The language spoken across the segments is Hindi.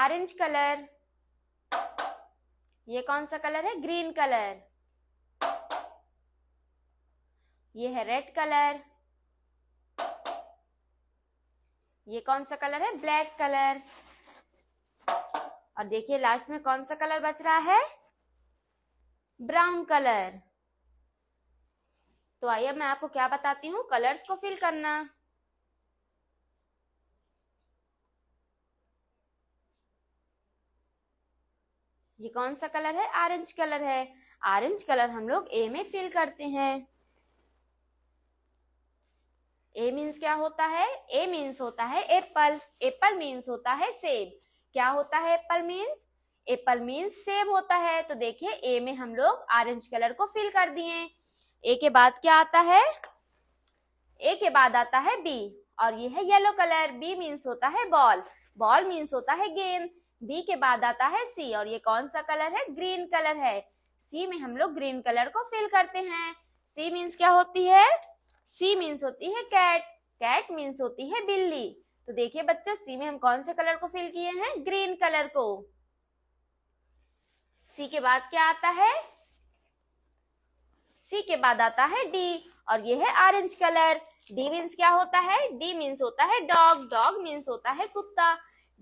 ऑरेंज कलर ये कौन सा कलर है ग्रीन कलर ये है रेड कलर ये कौन सा कलर है ब्लैक कलर और देखिए लास्ट में कौन सा कलर बच रहा है ब्राउन कलर तो आइए मैं आपको क्या बताती हूँ कलर्स को फिल करना ये कौन सा कलर है ऑरेंज कलर है ऑरेंज कलर हम लोग ए में फिल करते हैं ए मीन्स क्या होता है ए मीन्स होता है एप्पल एप्पल मीन्स होता है सेब क्या होता है एप्पल मीन्स एप्पल मीन्स सेब होता है तो देखिए ए में हम लोग ऑरेंज कलर को फिल कर दिए ए के बाद क्या आता है ए के बाद आता है बी और ये है येलो कलर बी मीन्स होता है बॉल बॉल मीन्स होता है गेंद बी के बाद आता है सी और ये कौन सा कलर है ग्रीन कलर है सी में हम लोग ग्रीन कलर को फिल करते हैं सी मीन्स क्या होती है सी मीन्स होती है कैट कैट मीन्स होती है बिल्ली तो देखिए बच्चों सी में हम कौन से कलर को फिल किए हैं ग्रीन कलर को सी के बाद क्या आता है सी के बाद आता है डी और ये है ऑरेंज कलर डी मीन्स क्या होता है डी मीन्स होता है डॉग डॉग मीन्स होता है कुत्ता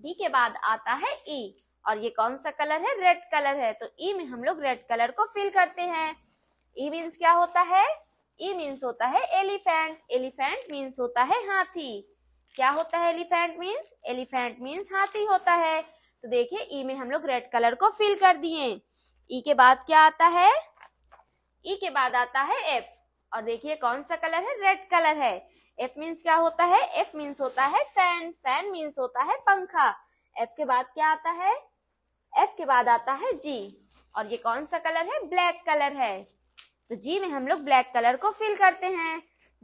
डी के बाद आता है ई e, और ये कौन सा कलर है रेड कलर है तो ई e में हम लोग रेड कलर को फिल करते हैं ई e मीन्स क्या होता है ई e मीन्स होता है एलिफेंट एलिफेंट मीन्स होता है हाथी क्या होता है एलिफेंट मीन्स एलिफेंट मीन्स हाथी होता है तो देखिए ई e में हम लोग रेड कलर को फिल कर दिए ई e के बाद क्या आता है ई e के बाद आता है एफ और देखिए कौन सा कलर है रेड कलर है एफ मीन्स क्या होता है एफ मीन्स होता है फैन फैन मीन्स होता है पंखा एफ के बाद क्या आता है एफ के बाद आता है जी और ये कौन सा कलर है ब्लैक कलर है तो जी में हम लोग ब्लैक कलर को फिल करते हैं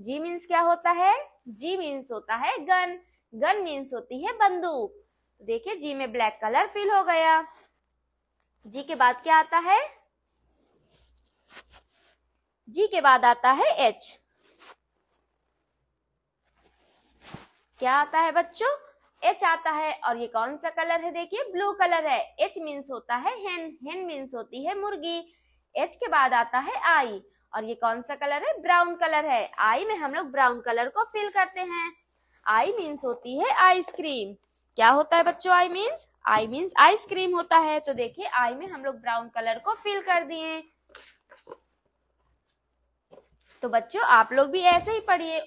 जी मीन्स क्या होता है जी मीन्स होता है गन गन मीन्स होती है बंदूक तो देखिए जी में ब्लैक कलर फिल हो गया जी के बाद क्या आता है जी के बाद आता है एच क्या आता है बच्चों एच आता है और ये कौन सा कलर है देखिए ब्लू कलर है एच मीन्स होता है हेन हेन मीन्स होती है मुर्गी एच के बाद आता है आई और ये कौन सा कलर है ब्राउन कलर है आई में हम लोग ब्राउन कलर को फिल करते हैं आई मीन्स होती है आइसक्रीम क्या होता है बच्चों I means I means ice cream होता है तो देखिए आई में हम लोग ब्राउन कलर को फिल कर दिए तो बच्चों आप लोग भी ऐसे ही पढ़िए